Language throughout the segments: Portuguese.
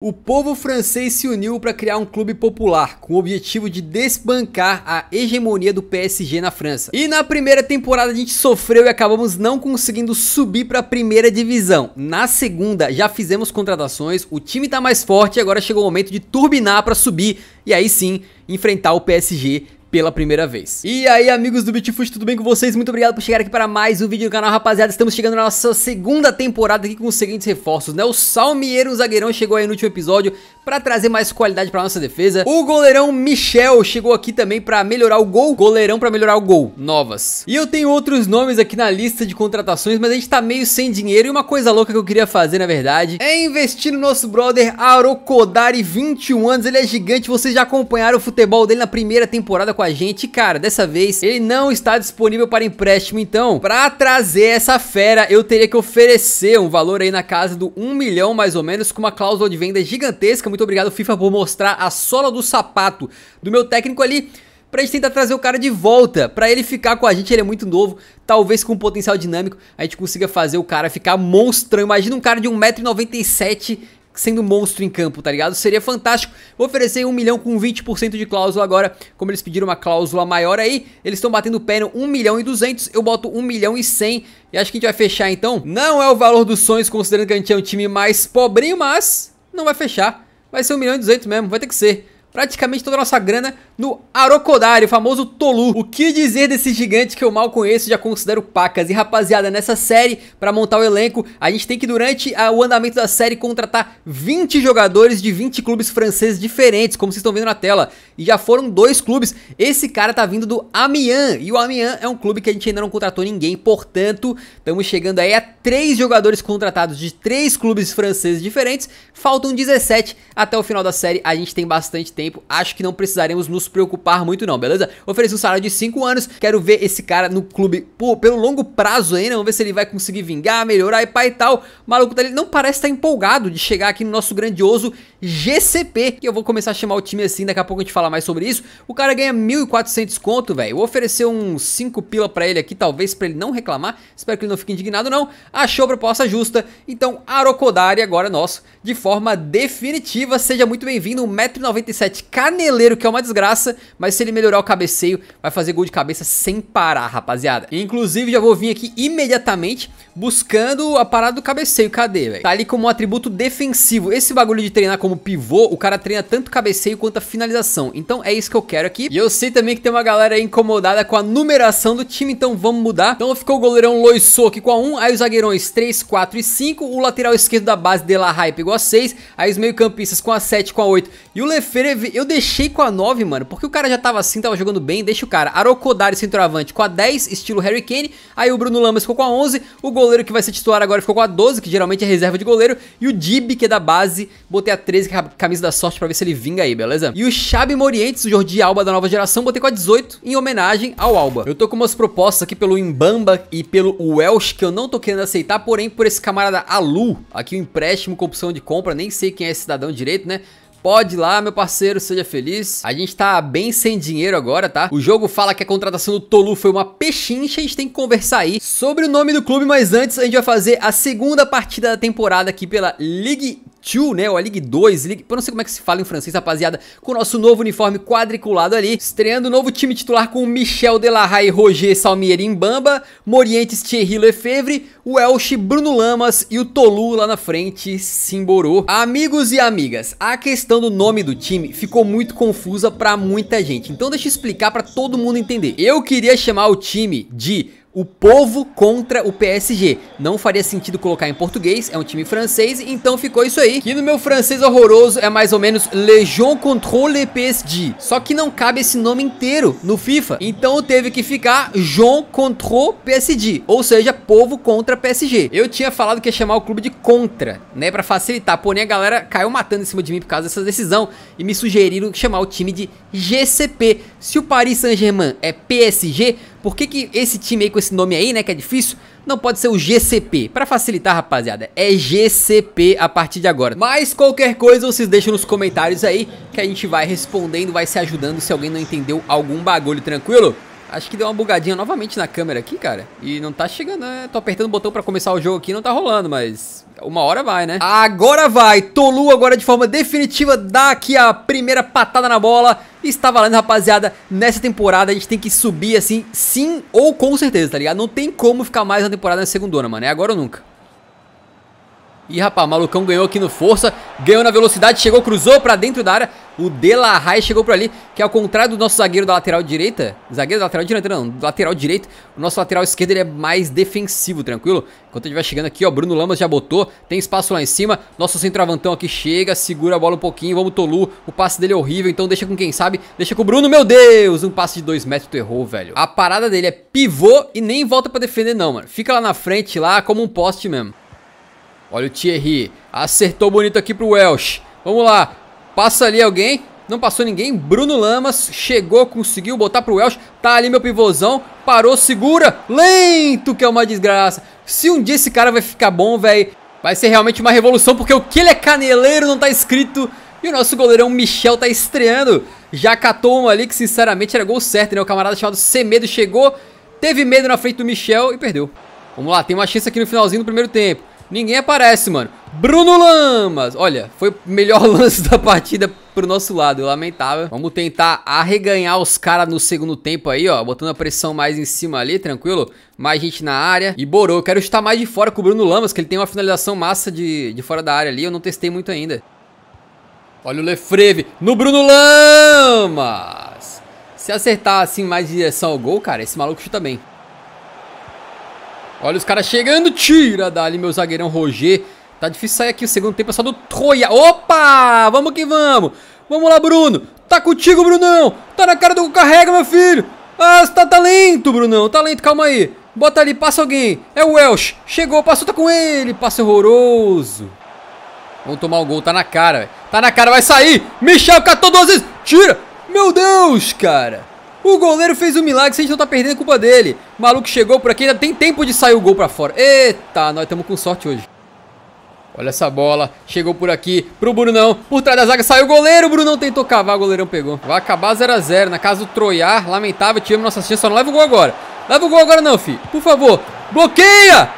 O povo francês se uniu para criar um clube popular com o objetivo de desbancar a hegemonia do PSG na França. E na primeira temporada a gente sofreu e acabamos não conseguindo subir para a primeira divisão. Na segunda já fizemos contratações, o time tá mais forte e agora chegou o momento de turbinar para subir e aí sim enfrentar o PSG pela primeira vez. E aí, amigos do Bitfoot, tudo bem com vocês? Muito obrigado por chegar aqui para mais um vídeo do canal, rapaziada. Estamos chegando na nossa segunda temporada aqui com os seguintes reforços, né? O Salmieiro, um zagueirão, chegou aí no último episódio para trazer mais qualidade para nossa defesa. O goleirão Michel chegou aqui também para melhorar o gol. Goleirão para melhorar o gol. Novas. E eu tenho outros nomes aqui na lista de contratações, mas a gente tá meio sem dinheiro e uma coisa louca que eu queria fazer, na verdade, é investir no nosso brother Arocodari, 21 anos. Ele é gigante, vocês já acompanharam o futebol dele na primeira temporada com a gente. Cara, dessa vez ele não está disponível para empréstimo, então, para trazer essa fera, eu teria que oferecer um valor aí na casa do 1 milhão mais ou menos, com uma cláusula de venda gigantesca. Muito obrigado FIFA por mostrar a sola do sapato do meu técnico ali pra gente tentar trazer o cara de volta, pra ele ficar com a gente, ele é muito novo, talvez com um potencial dinâmico, a gente consiga fazer o cara ficar monstrão, imagina um cara de 1,97m sendo monstro em campo, tá ligado? Seria fantástico. Vou oferecer 1 milhão com 20% de cláusula agora. Como eles pediram uma cláusula maior aí, eles estão batendo o pé no 1 milhão e 200. Eu boto 1 milhão e 100. E acho que a gente vai fechar então. Não é o valor dos sonhos, considerando que a gente é um time mais pobrinho, mas não vai fechar. Vai ser 1 milhão e 200 mesmo, vai ter que ser praticamente toda a nossa grana no Arocodari, o famoso Tolu. O que dizer desse gigante que eu mal conheço, já considero pacas. E rapaziada, nessa série, para montar o elenco, a gente tem que durante o andamento da série contratar 20 jogadores de 20 clubes franceses diferentes, como vocês estão vendo na tela. E já foram dois clubes. Esse cara tá vindo do Amiens, e o Amiens é um clube que a gente ainda não contratou ninguém, portanto, estamos chegando aí a três jogadores contratados de três clubes franceses diferentes. Faltam 17 até o final da série, a gente tem bastante tempo tempo, acho que não precisaremos nos preocupar muito não, beleza? Ofereci um salário de 5 anos, quero ver esse cara no clube por pelo longo prazo ainda, vamos ver se ele vai conseguir vingar, melhorar e pai e tal. O maluco dele não parece estar tá empolgado de chegar aqui no nosso grandioso GCP, que eu vou começar a chamar o time assim, daqui a pouco a gente fala mais sobre isso. O cara ganha 1.400 conto, velho. Vou oferecer uns 5 pila pra ele aqui, talvez pra ele não reclamar. Espero que ele não fique indignado, não. Achou a proposta justa. Então, Arokodari agora é nosso, de forma definitiva. Seja muito bem-vindo, 1,97m, caneleiro, que é uma desgraça. Mas se ele melhorar o cabeceio, vai fazer gol de cabeça sem parar, rapaziada. Inclusive, já vou vir aqui imediatamente buscando a parada do cabeceio. Cadê, velho? Tá ali como um atributo defensivo. Esse bagulho de treinar com como pivô, o cara treina tanto cabeceio quanto a finalização. Então é isso que eu quero aqui. E eu sei também que tem uma galera aí incomodada com a numeração do time, então vamos mudar. Então ficou o goleirão Loisso aqui com a 1, aí os zagueirões 3, 4 e 5, o lateral esquerdo da base de La Hype igual a 6, aí os meio campistas com a 7, com a 8 e o Lefebvre eu deixei com a 9, mano, porque o cara já tava assim, tava jogando bem, deixa o cara. Arocodari centroavante com a 10, estilo Harry Kane, aí o Bruno Lamas ficou com a 11, o goleiro que vai ser titular agora ficou com a 12, que geralmente é reserva de goleiro, e o Dib, que é da base, botei a 13 13 camisa da sorte pra ver se ele vinga aí, beleza? E o Xabi Morientes, o Jordi Alba da nova geração, botei com a 18 em homenagem ao Alba. Eu tô com umas propostas aqui pelo Imbamba e pelo Welsh que eu não tô querendo aceitar, porém por esse camarada Alu, aqui o um empréstimo com opção de compra, nem sei quem é esse cidadão direito, né? Pode ir lá, meu parceiro, seja feliz. A gente tá bem sem dinheiro agora, tá? O jogo fala que a contratação do Tolu foi uma pechincha, a gente tem que conversar aí sobre o nome do clube, mas antes a gente vai fazer a segunda partida da temporada aqui pela League 2, né? Ou a League 2, League... eu não sei como é que se fala em francês, rapaziada. Com o nosso novo uniforme quadriculado ali. Estreando o novo time titular com Michel Delahaye, Roger Salmieri em Bamba, Morientes, Thierry Lefebvre, o Elche, Bruno Lamas e o Tolu lá na frente, Simborô. Amigos e amigas, a questão do nome do time ficou muito confusa pra muita gente. Então deixa eu explicar pra todo mundo entender. Eu queria chamar o time de o povo contra o PSG. Não faria sentido colocar em português, é um time francês, então ficou isso aí. Que no meu francês horroroso é mais ou menos Legion contre le PSG. Só que não cabe esse nome inteiro no FIFA. Então teve que ficar Jean contre PSG, ou seja, povo contra PSG. Eu tinha falado que ia chamar o clube de contra, né, para facilitar. Porém a galera caiu matando em cima de mim por causa dessa decisão e me sugeriram chamar o time de GCP. Se o Paris Saint-Germain é PSG, por que, que esse time aí com esse nome aí, né, que é difícil, não pode ser o GCP? Para facilitar, rapaziada, é GCP a partir de agora. Mas qualquer coisa, vocês deixam nos comentários aí que a gente vai respondendo, vai se ajudando se alguém não entendeu algum bagulho, tranquilo? Acho que deu uma bugadinha novamente na câmera aqui, cara. E não tá chegando, né? Tô apertando o botão pra começar o jogo aqui não tá rolando, mas... Uma hora vai, né? Agora vai! Tolu agora de forma definitiva dá aqui a primeira patada na bola. Está valendo, rapaziada. Nessa temporada a gente tem que subir assim, sim ou com certeza, tá ligado? Não tem como ficar mais na temporada na segunda, mano. É agora ou nunca. Ih, rapaz, malucão ganhou aqui no força, ganhou na velocidade, chegou, cruzou pra dentro da área. O Delarray chegou por ali, que ao contrário do nosso zagueiro da lateral direita, zagueiro da lateral direita não, do lateral direito, o nosso lateral esquerdo ele é mais defensivo, tranquilo? Enquanto a gente vai chegando aqui, ó, Bruno Lamas já botou, tem espaço lá em cima, nosso centroavantão aqui chega, segura a bola um pouquinho, vamos Tolu, o passe dele é horrível, então deixa com quem sabe, deixa com o Bruno, meu Deus, um passe de 2 metros tu errou, velho. A parada dele é pivô e nem volta pra defender não, mano, fica lá na frente, lá como um poste mesmo. Olha o Thierry. Acertou bonito aqui pro Welsh. Vamos lá. Passa ali alguém. Não passou ninguém. Bruno Lamas chegou, conseguiu botar pro Welsh. Tá ali meu pivôzão. Parou, segura. Lento, que é uma desgraça. Se um dia esse cara vai ficar bom, velho, vai ser realmente uma revolução, porque o que ele é caneleiro não tá escrito. E o nosso goleirão Michel tá estreando. Já catou um ali que, sinceramente, era gol certo, né? O camarada chamado Semedo chegou, teve medo na frente do Michel e perdeu. Vamos lá, tem uma chance aqui no finalzinho do primeiro tempo. Ninguém aparece, mano. Bruno Lamas. Olha, foi o melhor lance da partida pro nosso lado, lamentável. Vamos tentar arreganhar os caras no segundo tempo aí, ó. Botando a pressão mais em cima ali, tranquilo. Mais gente na área. E borou. eu quero estar mais de fora com o Bruno Lamas, que ele tem uma finalização massa de, de fora da área ali. Eu não testei muito ainda. Olha o Lefreve no Bruno Lamas. Se acertar assim mais direção ao gol, cara, esse maluco chuta bem. Olha os caras chegando, tira dali meu zagueirão Roger. Tá difícil sair aqui o segundo tempo, é só do Troia. Opa, vamos que vamos. Vamos lá, Bruno. Tá contigo, Brunão. Tá na cara do carrega, meu filho. Ah, tá, tá lento, Brunão. Tá lento, calma aí. Bota ali, passa alguém. É o Welsh. Chegou, passou, tá com ele. Passe horroroso. Vamos tomar o gol, tá na cara, Tá na cara, vai sair. Michel catou duas vezes. Tira. Meu Deus, cara. O goleiro fez um milagre, se a gente não tá perdendo é culpa dele. O maluco chegou por aqui, ainda tem tempo de sair o gol pra fora. Eita, nós estamos com sorte hoje. Olha essa bola, chegou por aqui pro Brunão, por trás da zaga, saiu o goleiro, o Brunão tentou cavar, o goleirão pegou. Vai acabar 0x0, na casa do Troiar, lamentável, tivemos nossa chance, só não leva o gol agora. Leva o gol agora não, fi, por favor, bloqueia!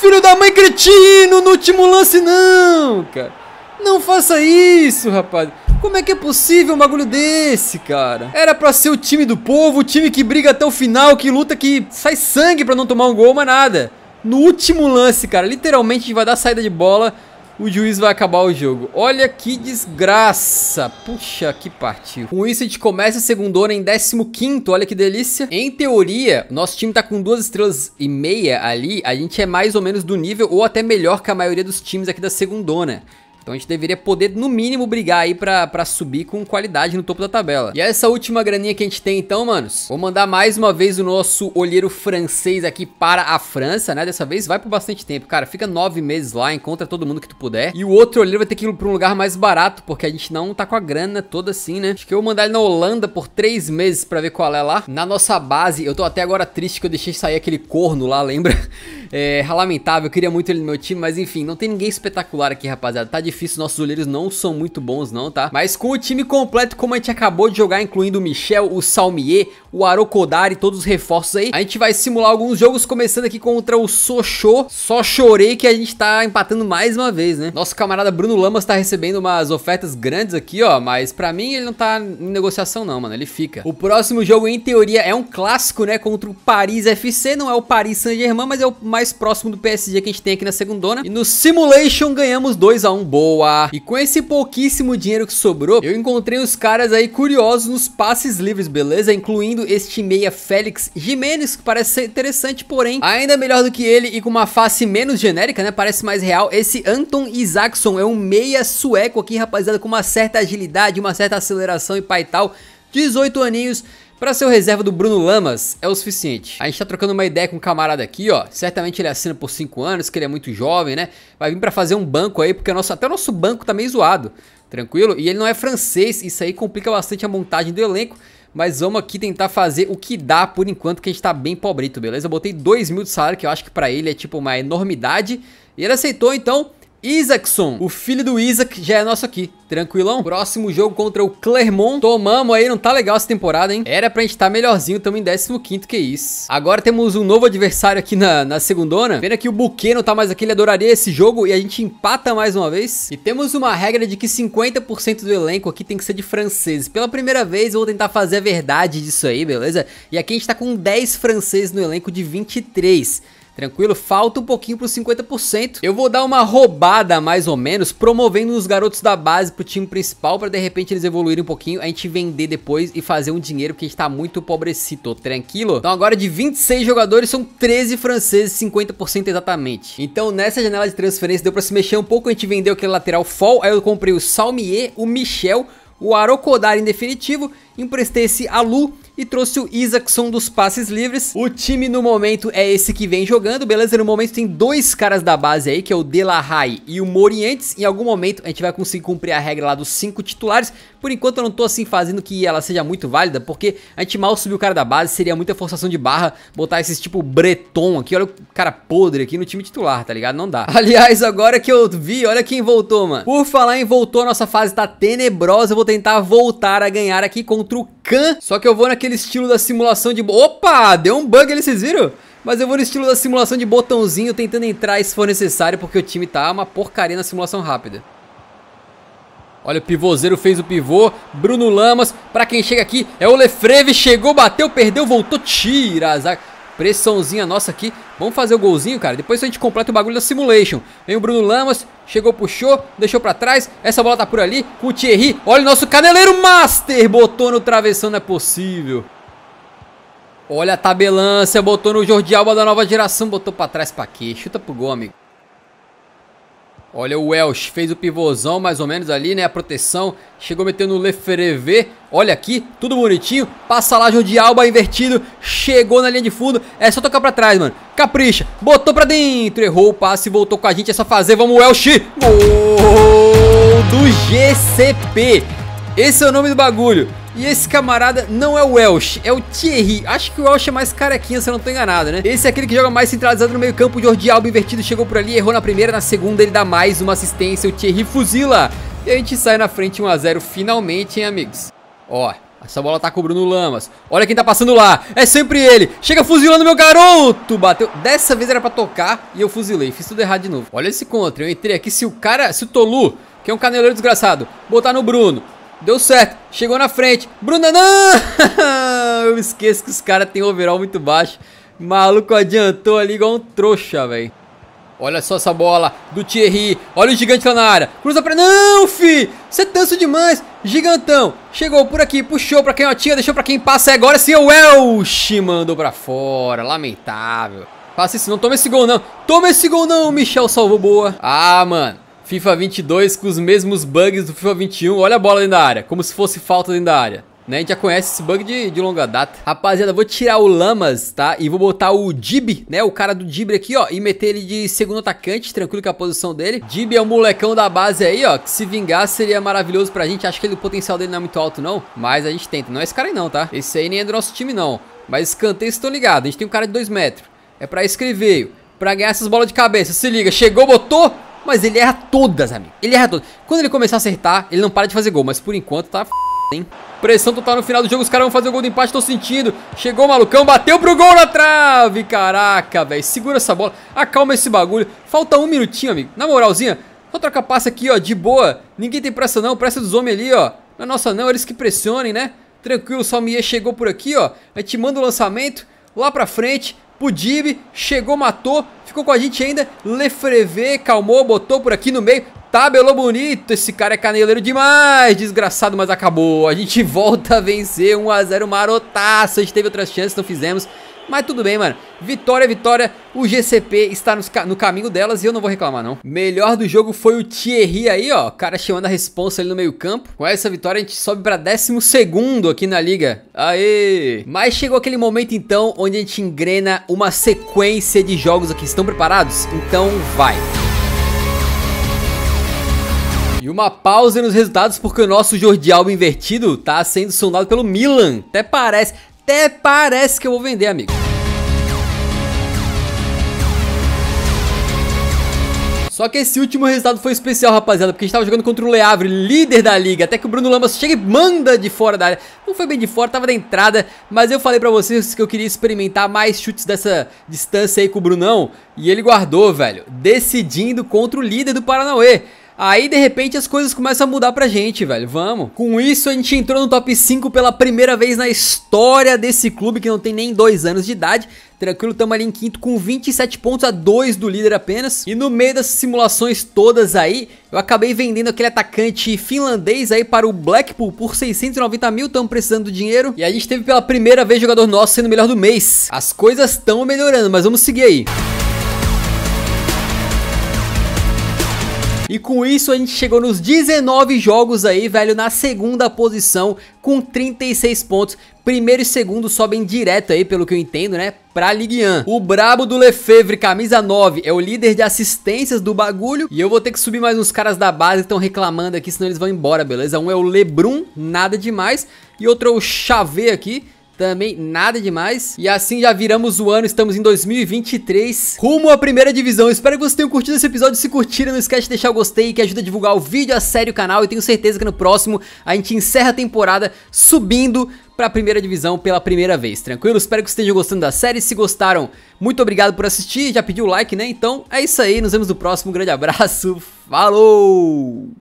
Filho da mãe cretino, no último lance não, cara. Não faça isso, rapaz. Como é que é possível um bagulho desse, cara? Era pra ser o time do povo, o time que briga até o final, que luta, que sai sangue pra não tomar um gol, mas nada. No último lance, cara, literalmente vai dar saída de bola, o juiz vai acabar o jogo. Olha que desgraça. Puxa, que partiu. Com isso, a gente começa a segunda em 15º. Olha que delícia. Em teoria, nosso time tá com duas estrelas e meia ali. A gente é mais ou menos do nível ou até melhor que a maioria dos times aqui da segundona. Então a gente deveria poder, no mínimo, brigar aí pra, pra subir com qualidade no topo da tabela. E essa última graninha que a gente tem então, manos, vou mandar mais uma vez o nosso olheiro francês aqui para a França, né? Dessa vez vai por bastante tempo, cara. Fica nove meses lá, encontra todo mundo que tu puder. E o outro olheiro vai ter que ir pra um lugar mais barato, porque a gente não tá com a grana toda assim, né? Acho que eu vou mandar ele na Holanda por três meses pra ver qual é lá. Na nossa base, eu tô até agora triste que eu deixei sair aquele corno lá, lembra? É, é lamentável, eu queria muito ele no meu time, mas enfim, não tem ninguém espetacular aqui, rapaziada. Tá difícil difícil, nossos olheiros não são muito bons não, tá? Mas com o time completo como a gente acabou de jogar, incluindo o Michel, o Salmier, o Arocodari, todos os reforços aí, a gente vai simular alguns jogos, começando aqui contra o Sochô. Só chorei que a gente tá empatando mais uma vez, né? Nosso camarada Bruno Lamas tá recebendo umas ofertas grandes aqui, ó, mas pra mim ele não tá em negociação não, mano, ele fica. O próximo jogo, em teoria, é um clássico, né, contra o Paris FC, não é o Paris Saint-Germain, mas é o mais próximo do PSG que a gente tem aqui na segundona. E no Simulation ganhamos 2x1, um, boa boa. E com esse pouquíssimo dinheiro que sobrou, eu encontrei os caras aí curiosos nos passes livres, beleza? Incluindo este meia Félix Jimenez, que parece ser interessante, porém, ainda melhor do que ele e com uma face menos genérica, né? Parece mais real. Esse Anton Isaacson é um meia sueco aqui, rapaziada, com uma certa agilidade, uma certa aceleração e pai e tal. 18 aninhos, Pra ser o reserva do Bruno Lamas, é o suficiente. A gente tá trocando uma ideia com um camarada aqui, ó. Certamente ele assina por 5 anos, que ele é muito jovem, né? Vai vir pra fazer um banco aí, porque nosso, até o nosso banco tá meio zoado. Tranquilo? E ele não é francês, isso aí complica bastante a montagem do elenco. Mas vamos aqui tentar fazer o que dá por enquanto, que a gente tá bem pobrito, beleza? Eu botei 2 mil de salário, que eu acho que pra ele é tipo uma enormidade. E ele aceitou, então... Isaacson, o filho do Isaac, já é nosso aqui. Tranquilão? Próximo jogo contra o Clermont. Tomamos aí, não tá legal essa temporada, hein? Era pra gente estar tá melhorzinho, estamos em 15 que isso. Agora temos um novo adversário aqui na, na segundona. Pena que o Buquê não tá mais aqui, ele adoraria esse jogo e a gente empata mais uma vez. E temos uma regra de que 50% do elenco aqui tem que ser de franceses. Pela primeira vez eu vou tentar fazer a verdade disso aí, beleza? E aqui a gente tá com 10 franceses no elenco de 23 tranquilo? Falta um pouquinho para os 50%. Eu vou dar uma roubada, mais ou menos, promovendo os garotos da base para o time principal, para de repente eles evoluírem um pouquinho, a gente vender depois e fazer um dinheiro, porque a gente tá muito pobrecito, tranquilo? Então agora de 26 jogadores, são 13 franceses, 50% exatamente. Então nessa janela de transferência deu para se mexer um pouco, a gente vendeu aquele lateral Fall, aí eu comprei o Salmier, o Michel, o Arocodar em definitivo, emprestei esse Alu e trouxe o Isaacson dos passes livres. O time no momento é esse que vem jogando, beleza? No momento tem dois caras da base aí, que é o Delarray e o Morientes. Em algum momento a gente vai conseguir cumprir a regra lá dos cinco titulares, por enquanto eu não tô assim fazendo que ela seja muito válida, porque a gente mal subiu o cara da base, seria muita forçação de barra botar esses tipo Breton aqui, olha o cara podre aqui no time titular, tá ligado? Não dá. Aliás, agora que eu vi, olha quem voltou, mano. Por falar em voltou, a nossa fase tá tenebrosa, eu vou tentar voltar a ganhar aqui contra o Khan, só que eu vou naquele estilo da simulação de... Opa, deu um bug ali, vocês viram? Mas eu vou no estilo da simulação de botãozinho, tentando entrar se for necessário, porque o time tá uma porcaria na simulação rápida. Olha, o pivôzeiro fez o pivô. Bruno Lamas, para quem chega aqui, é o Lefreve. Chegou, bateu, perdeu, voltou, tira a zaga. Pressãozinha nossa aqui. Vamos fazer o golzinho, cara. Depois a gente completa o bagulho da simulation. Vem o Bruno Lamas. Chegou, puxou. Deixou pra trás. Essa bola tá por ali. Com o Thierry. Olha o nosso caneleiro master. Botou no travessão. Não é possível. Olha a tabelância. Botou no Jordi Alba da nova geração. Botou pra trás pra quê? Chuta pro gol, amigo. Olha o Welsh, fez o pivôzão mais ou menos ali, né? A proteção, chegou metendo o Leferevê. Olha aqui, tudo bonitinho. Passa lá, de Alba invertido. Chegou na linha de fundo. É só tocar pra trás, mano. Capricha, botou pra dentro. Errou o passe, voltou com a gente. É só fazer, vamos Welsh. Gol do GCP. Esse é o nome do bagulho. E esse camarada não é o Welsh, é o Thierry. Acho que o Welsh é mais carequinha, se eu não tô enganado, né? Esse é aquele que joga mais centralizado no meio campo. Jordi Alba invertido chegou por ali, errou na primeira, na segunda ele dá mais uma assistência. O Thierry fuzila. E a gente sai na frente 1x0 finalmente, hein, amigos? Ó, essa bola tá com o Bruno Lamas. Olha quem tá passando lá. É sempre ele. Chega fuzilando meu garoto. Bateu. Dessa vez era pra tocar e eu fuzilei. Fiz tudo errado de novo. Olha esse contra. Eu entrei aqui. Se o cara, se o Tolu, que é um caneleiro desgraçado, botar no Bruno. Deu certo, chegou na frente. Bruna, não! Eu esqueço que os caras têm overall muito baixo. Maluco adiantou ali igual um trouxa, velho. Olha só essa bola do Thierry. Olha o gigante lá na área. Cruza pra... Não, fi! Você é tanso demais. Gigantão. Chegou por aqui, puxou pra quem tinha, deixou pra quem passa. é agora sim, é o Welsh mandou pra fora. Lamentável. Passa isso, não toma esse gol não. Toma esse gol não, Michel salvou boa. Ah, mano. FIFA 22 com os mesmos bugs do FIFA 21. Olha a bola dentro da área, como se fosse falta dentro da área. Né? A gente já conhece esse bug de, de longa data. Rapaziada, vou tirar o Lamas, tá? E vou botar o Dib, né? O cara do Dib aqui, ó. E meter ele de segundo atacante, tranquilo com é a posição dele. Dib é o molecão da base aí, ó. Que se vingar seria maravilhoso pra gente. Acho que ele, o potencial dele não é muito alto, não. Mas a gente tenta. Não é esse cara aí, não, tá? Esse aí nem é do nosso time, não. Mas vocês estão ligados. A gente tem um cara de 2 metros. É pra escrever, Pra ganhar essas bolas de cabeça. Se liga, chegou, botou. Mas ele erra todas, amigo. Ele erra todas. Quando ele começar a acertar, ele não para de fazer gol. Mas por enquanto tá f... hein? Pressão total no final do jogo. Os caras vão fazer o gol do empate. Tô sentindo. Chegou o malucão. Bateu pro gol na trave. Caraca, velho. Segura essa bola. Acalma esse bagulho. Falta um minutinho, amigo. Na moralzinha, só troca passe aqui, ó. De boa. Ninguém tem pressa, não. Pressa dos homens ali, ó. Não é nossa, não. Eles que pressionem, né? Tranquilo. O Salmier chegou por aqui, ó. A gente manda o lançamento lá pra frente. Pudib, chegou, matou, ficou com a gente ainda, Lefrevé, calmou, botou por aqui no meio, tabelou bonito, esse cara é caneleiro demais, desgraçado, mas acabou, a gente volta a vencer, 1x0, marotaço, a gente teve outras chances, não fizemos, mas tudo bem, mano. Vitória, vitória. O GCP está no caminho delas e eu não vou reclamar, não. Melhor do jogo foi o Thierry aí, ó. O cara chamando a responsa ali no meio campo. Com essa vitória, a gente sobe pra 12 aqui na liga. Aê! Mas chegou aquele momento, então, onde a gente engrena uma sequência de jogos aqui. Estão preparados? Então, vai! E uma pausa nos resultados porque o nosso Jordi Alba invertido tá sendo sondado pelo Milan. Até parece até parece que eu vou vender, amigo. Só que esse último resultado foi especial, rapaziada, porque a gente tava jogando contra o Leavre, líder da liga, até que o Bruno Lamas chega e manda de fora da área. Não foi bem de fora, tava da entrada, mas eu falei pra vocês que eu queria experimentar mais chutes dessa distância aí com o Brunão, e ele guardou, velho, decidindo contra o líder do Paranauê. Aí de repente as coisas começam a mudar pra gente, velho. Vamos. Com isso, a gente entrou no top 5 pela primeira vez na história desse clube que não tem nem dois anos de idade. Tranquilo, tamo ali em quinto com 27 pontos a 2 do líder apenas. E no meio dessas simulações todas aí, eu acabei vendendo aquele atacante finlandês aí para o Blackpool por 690 mil, tamo precisando do dinheiro. E a gente teve pela primeira vez jogador nosso sendo o melhor do mês. As coisas estão melhorando, mas vamos seguir aí. Música E com isso a gente chegou nos 19 jogos aí, velho, na segunda posição com 36 pontos. Primeiro e segundo sobem direto aí, pelo que eu entendo, né? Pra Ligue 1. O brabo do Lefebvre, camisa 9, é o líder de assistências do bagulho. E eu vou ter que subir mais uns caras da base que estão reclamando aqui, senão eles vão embora, beleza? Um é o Lebrun, nada demais. E outro é o Chavé aqui, também nada demais. E assim já viramos o ano, estamos em 2023, rumo à primeira divisão. Espero que vocês tenham curtido esse episódio. Se curtiram, não esquece de deixar o gostei, que ajuda a divulgar o vídeo, a série, o canal. E tenho certeza que no próximo a gente encerra a temporada subindo para a primeira divisão pela primeira vez, tranquilo? Espero que vocês estejam gostando da série. Se gostaram, muito obrigado por assistir. Já pediu o like, né? Então é isso aí. Nos vemos no próximo. Um grande abraço. Falou!